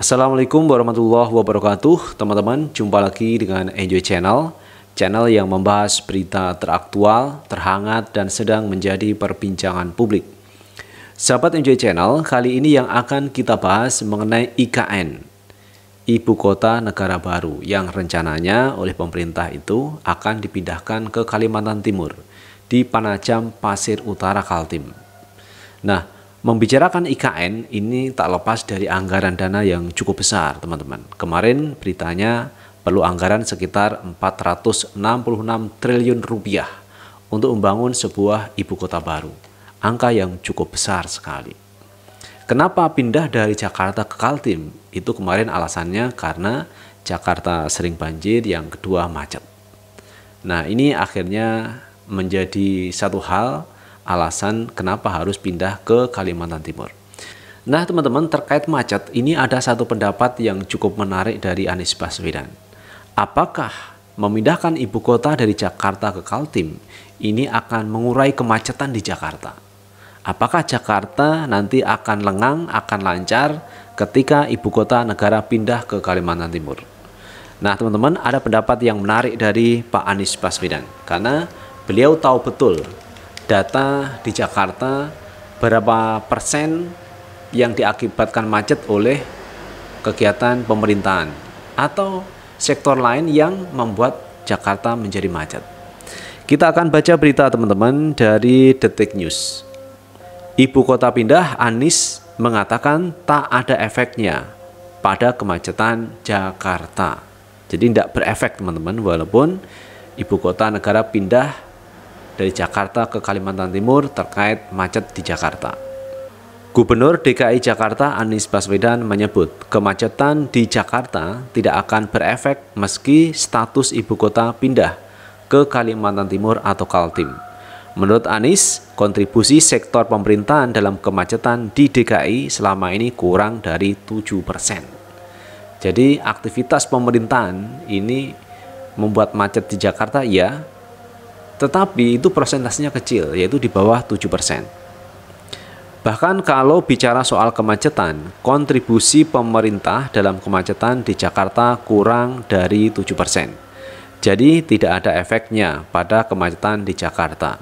Assalamualaikum warahmatullahi wabarakatuh Teman-teman, jumpa lagi dengan Enjoy Channel Channel yang membahas berita teraktual, terhangat, dan sedang menjadi perbincangan publik Sahabat Enjoy Channel, kali ini yang akan kita bahas mengenai IKN Ibu kota negara baru yang rencananya oleh pemerintah itu akan dipindahkan ke Kalimantan Timur di Panajam Pasir Utara Kaltim. Nah, Membicarakan IKN ini tak lepas dari anggaran dana yang cukup besar, teman-teman. Kemarin beritanya perlu anggaran sekitar 466 triliun rupiah untuk membangun sebuah ibu kota baru. Angka yang cukup besar sekali. Kenapa pindah dari Jakarta ke Kaltim? Itu kemarin alasannya karena Jakarta sering banjir, yang kedua macet. Nah, ini akhirnya menjadi satu hal alasan kenapa harus pindah ke Kalimantan Timur. Nah, teman-teman, terkait macet ini ada satu pendapat yang cukup menarik dari Anies Baswedan. Apakah memindahkan ibu kota dari Jakarta ke Kaltim ini akan mengurai kemacetan di Jakarta? Apakah Jakarta nanti akan lengang, akan lancar ketika ibu kota negara pindah ke Kalimantan Timur? Nah, teman-teman, ada pendapat yang menarik dari Pak Anies Baswedan karena beliau tahu betul data di Jakarta berapa persen yang diakibatkan macet oleh kegiatan pemerintahan atau sektor lain yang membuat Jakarta menjadi macet. Kita akan baca berita teman-teman dari Detik News. Ibu kota pindah Anies mengatakan tak ada efeknya pada kemacetan Jakarta. Jadi tidak berefek teman-teman walaupun ibu kota negara pindah dari Jakarta ke Kalimantan Timur terkait macet di Jakarta. Gubernur DKI Jakarta Anies Baswedan menyebut kemacetan di Jakarta tidak akan berefek meski status ibu kota pindah ke Kalimantan Timur atau Kaltim. Menurut Anies, kontribusi sektor pemerintahan dalam kemacetan di DKI selama ini kurang dari 7 Jadi aktivitas pemerintahan ini membuat macet di Jakarta ya, tetapi itu persentasenya kecil, yaitu di bawah 7%. Bahkan kalau bicara soal kemacetan, kontribusi pemerintah dalam kemacetan di Jakarta kurang dari 7%. Jadi tidak ada efeknya pada kemacetan di Jakarta.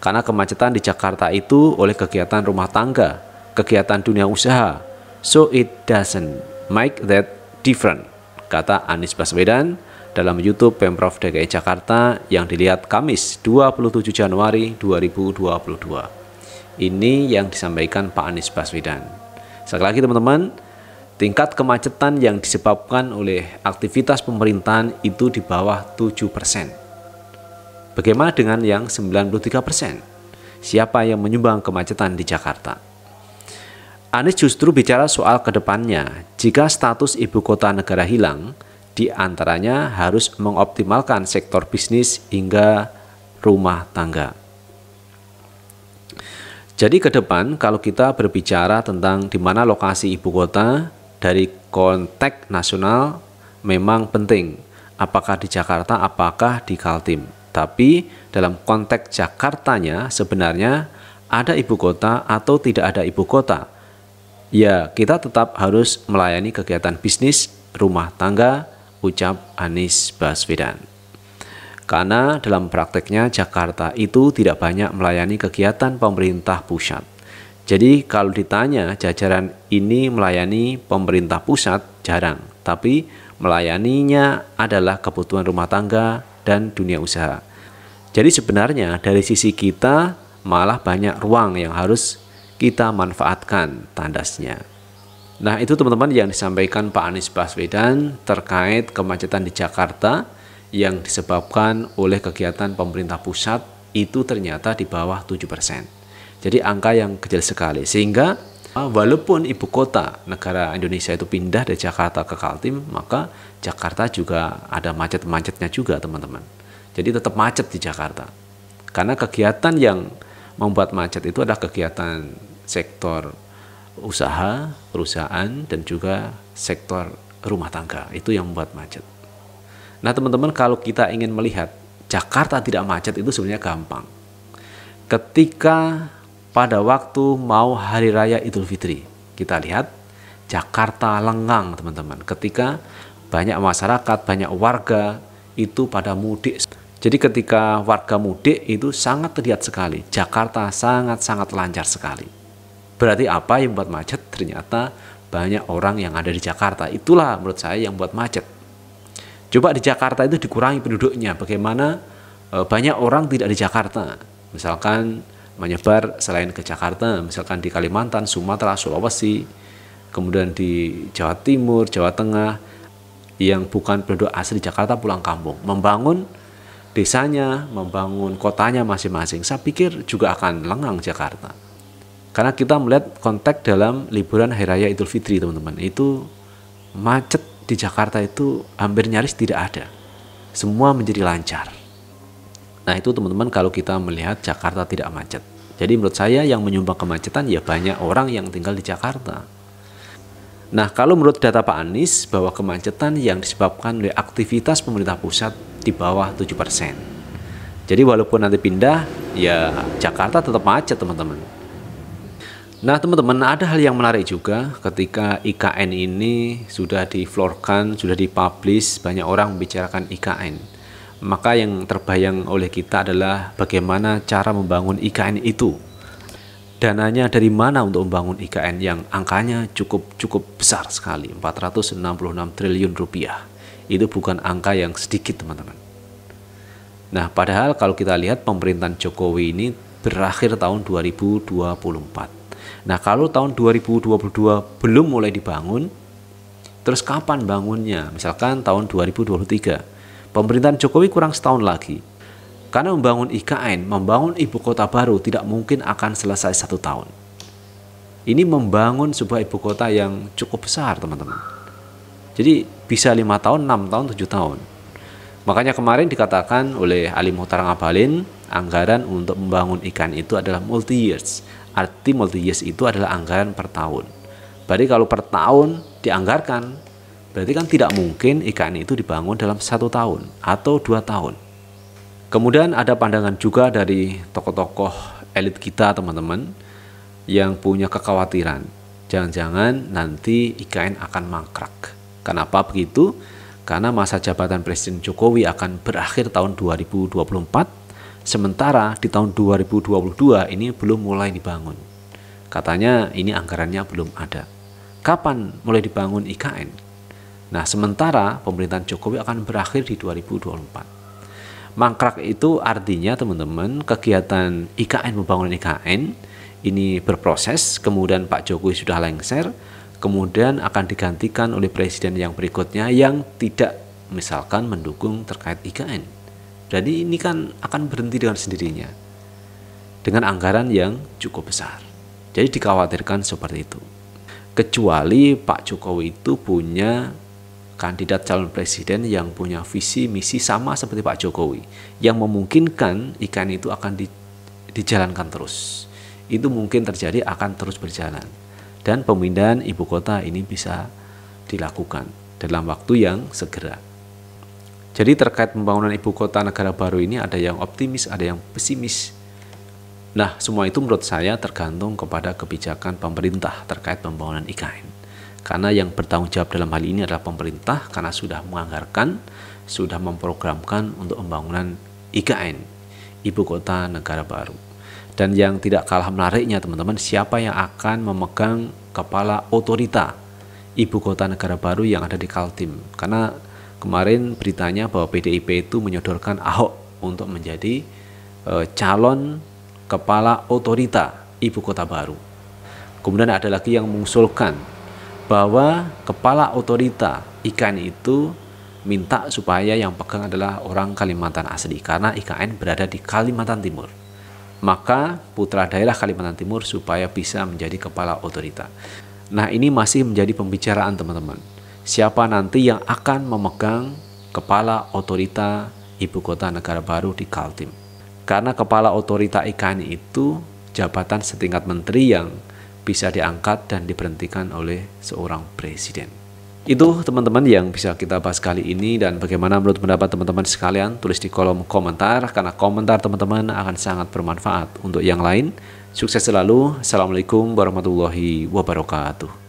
Karena kemacetan di Jakarta itu oleh kegiatan rumah tangga, kegiatan dunia usaha. So it doesn't make that different, kata Anies Baswedan dalam YouTube Pemprov DKI Jakarta yang dilihat Kamis 27 Januari 2022. Ini yang disampaikan Pak Anies Baswedan. Sekali lagi teman-teman, tingkat kemacetan yang disebabkan oleh aktivitas pemerintahan itu di bawah 7%. Bagaimana dengan yang 93%? Siapa yang menyumbang kemacetan di Jakarta? Anies justru bicara soal kedepannya, jika status ibu kota negara hilang, diantaranya harus mengoptimalkan sektor bisnis hingga rumah tangga. Jadi ke depan kalau kita berbicara tentang di mana lokasi ibu kota dari konteks nasional memang penting. Apakah di Jakarta, apakah di Kaltim. Tapi dalam konteks Jakartanya sebenarnya ada ibu kota atau tidak ada ibu kota. Ya, kita tetap harus melayani kegiatan bisnis, rumah tangga, ucap Anies Baswedan. Karena dalam prakteknya Jakarta itu tidak banyak melayani kegiatan pemerintah pusat. Jadi kalau ditanya jajaran ini melayani pemerintah pusat jarang, tapi melayaninya adalah kebutuhan rumah tangga dan dunia usaha. Jadi sebenarnya dari sisi kita malah banyak ruang yang harus kita manfaatkan tandasnya. Nah itu teman-teman yang disampaikan Pak Anies Baswedan terkait kemacetan di Jakarta yang disebabkan oleh kegiatan pemerintah pusat itu ternyata di bawah 7%. Jadi angka yang kecil sekali sehingga walaupun ibu kota negara Indonesia itu pindah dari Jakarta ke Kaltim maka Jakarta juga ada macet-macetnya juga teman-teman. Jadi tetap macet di Jakarta. Karena kegiatan yang membuat macet itu adalah kegiatan sektor usaha, perusahaan, dan juga sektor rumah tangga. Itu yang membuat macet. Nah teman-teman kalau kita ingin melihat Jakarta tidak macet itu sebenarnya gampang. Ketika pada waktu mau hari raya Idul Fitri, kita lihat Jakarta lengang teman-teman. Ketika banyak masyarakat, banyak warga itu pada mudik. Jadi ketika warga mudik itu sangat terlihat sekali. Jakarta sangat-sangat lancar sekali. Berarti apa yang buat macet? Ternyata banyak orang yang ada di Jakarta. Itulah menurut saya yang buat macet. Coba di Jakarta itu dikurangi penduduknya. Bagaimana e, banyak orang tidak di Jakarta? Misalkan menyebar selain ke Jakarta, misalkan di Kalimantan, Sumatera, Sulawesi, kemudian di Jawa Timur, Jawa Tengah yang bukan penduduk asli Jakarta pulang kampung, membangun desanya, membangun kotanya masing-masing. Saya pikir juga akan lengang Jakarta. Karena kita melihat kontak dalam liburan Hari Raya Idul Fitri, teman-teman. Itu macet di Jakarta itu hampir nyaris tidak ada. Semua menjadi lancar. Nah, itu teman-teman kalau kita melihat Jakarta tidak macet. Jadi menurut saya yang menyumbang kemacetan ya banyak orang yang tinggal di Jakarta. Nah, kalau menurut data Pak Anies bahwa kemacetan yang disebabkan oleh aktivitas pemerintah pusat di bawah 7%. Jadi walaupun nanti pindah, ya Jakarta tetap macet, teman-teman. Nah, teman-teman, ada hal yang menarik juga ketika IKN ini sudah diflorkan, sudah dipublish, banyak orang membicarakan IKN. Maka yang terbayang oleh kita adalah bagaimana cara membangun IKN itu. Dananya dari mana untuk membangun IKN yang angkanya cukup cukup besar sekali, 466 triliun rupiah. Itu bukan angka yang sedikit, teman-teman. Nah, padahal kalau kita lihat pemerintahan Jokowi ini berakhir tahun 2024 Nah, kalau tahun 2022 belum mulai dibangun, terus kapan bangunnya? Misalkan tahun 2023. Pemerintahan Jokowi kurang setahun lagi. Karena membangun IKN, membangun ibu kota baru tidak mungkin akan selesai satu tahun. Ini membangun sebuah ibu kota yang cukup besar, teman-teman. Jadi bisa lima tahun, enam tahun, tujuh tahun. Makanya kemarin dikatakan oleh Ali Muhtar Ngabalin, anggaran untuk membangun ikan itu adalah multi years Arti multi years itu adalah anggaran per tahun. Berarti kalau per tahun dianggarkan, berarti kan tidak mungkin IKN itu dibangun dalam satu tahun atau dua tahun. Kemudian ada pandangan juga dari tokoh-tokoh elit kita teman-teman yang punya kekhawatiran. Jangan-jangan nanti IKN akan mangkrak. Kenapa begitu? Karena masa jabatan Presiden Jokowi akan berakhir tahun 2024 Sementara di tahun 2022 ini belum mulai dibangun. Katanya ini anggarannya belum ada. Kapan mulai dibangun IKN? Nah, sementara pemerintahan Jokowi akan berakhir di 2024. Mangkrak itu artinya teman-teman kegiatan IKN membangun IKN ini berproses, kemudian Pak Jokowi sudah lengser, kemudian akan digantikan oleh presiden yang berikutnya yang tidak misalkan mendukung terkait IKN. Jadi ini kan akan berhenti dengan sendirinya dengan anggaran yang cukup besar. Jadi dikhawatirkan seperti itu. Kecuali Pak Jokowi itu punya kandidat calon presiden yang punya visi misi sama seperti Pak Jokowi yang memungkinkan ikan itu akan di, dijalankan terus. Itu mungkin terjadi akan terus berjalan. Dan pemindahan ibu kota ini bisa dilakukan dalam waktu yang segera. Jadi terkait pembangunan ibu kota negara baru ini ada yang optimis, ada yang pesimis. Nah, semua itu menurut saya tergantung kepada kebijakan pemerintah terkait pembangunan IKN. Karena yang bertanggung jawab dalam hal ini adalah pemerintah karena sudah menganggarkan, sudah memprogramkan untuk pembangunan IKN, ibu kota negara baru. Dan yang tidak kalah menariknya teman-teman, siapa yang akan memegang kepala otorita ibu kota negara baru yang ada di Kaltim? Karena kemarin beritanya bahwa PDIP itu menyodorkan Ahok untuk menjadi e, calon kepala otorita ibu kota baru. Kemudian ada lagi yang mengusulkan bahwa kepala otorita IKN itu minta supaya yang pegang adalah orang Kalimantan asli karena IKN berada di Kalimantan Timur. Maka putra daerah Kalimantan Timur supaya bisa menjadi kepala otorita. Nah, ini masih menjadi pembicaraan teman-teman siapa nanti yang akan memegang kepala otorita ibu kota negara baru di Kaltim. Karena kepala otorita ikan itu jabatan setingkat menteri yang bisa diangkat dan diberhentikan oleh seorang presiden. Itu teman-teman yang bisa kita bahas kali ini dan bagaimana menurut pendapat teman-teman sekalian tulis di kolom komentar karena komentar teman-teman akan sangat bermanfaat untuk yang lain. Sukses selalu. Assalamualaikum warahmatullahi wabarakatuh.